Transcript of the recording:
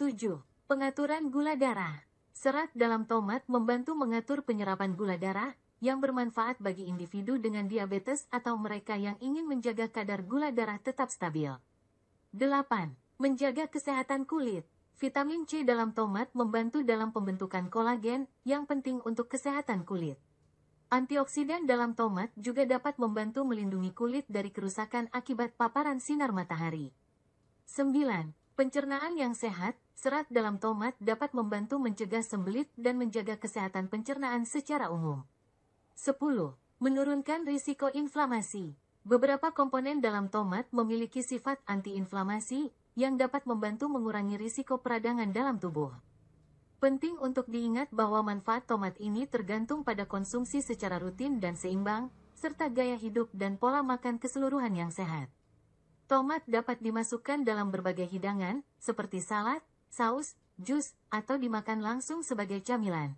7. Pengaturan gula darah Serat dalam tomat membantu mengatur penyerapan gula darah, yang bermanfaat bagi individu dengan diabetes atau mereka yang ingin menjaga kadar gula darah tetap stabil. 8. Menjaga kesehatan kulit Vitamin C dalam tomat membantu dalam pembentukan kolagen, yang penting untuk kesehatan kulit. Antioksidan dalam tomat juga dapat membantu melindungi kulit dari kerusakan akibat paparan sinar matahari. 9. Pencernaan yang sehat, serat dalam tomat dapat membantu mencegah sembelit dan menjaga kesehatan pencernaan secara umum. 10. Menurunkan risiko inflamasi. Beberapa komponen dalam tomat memiliki sifat antiinflamasi yang dapat membantu mengurangi risiko peradangan dalam tubuh. Penting untuk diingat bahwa manfaat tomat ini tergantung pada konsumsi secara rutin dan seimbang, serta gaya hidup dan pola makan keseluruhan yang sehat. Tomat dapat dimasukkan dalam berbagai hidangan, seperti salad, saus, jus, atau dimakan langsung sebagai camilan.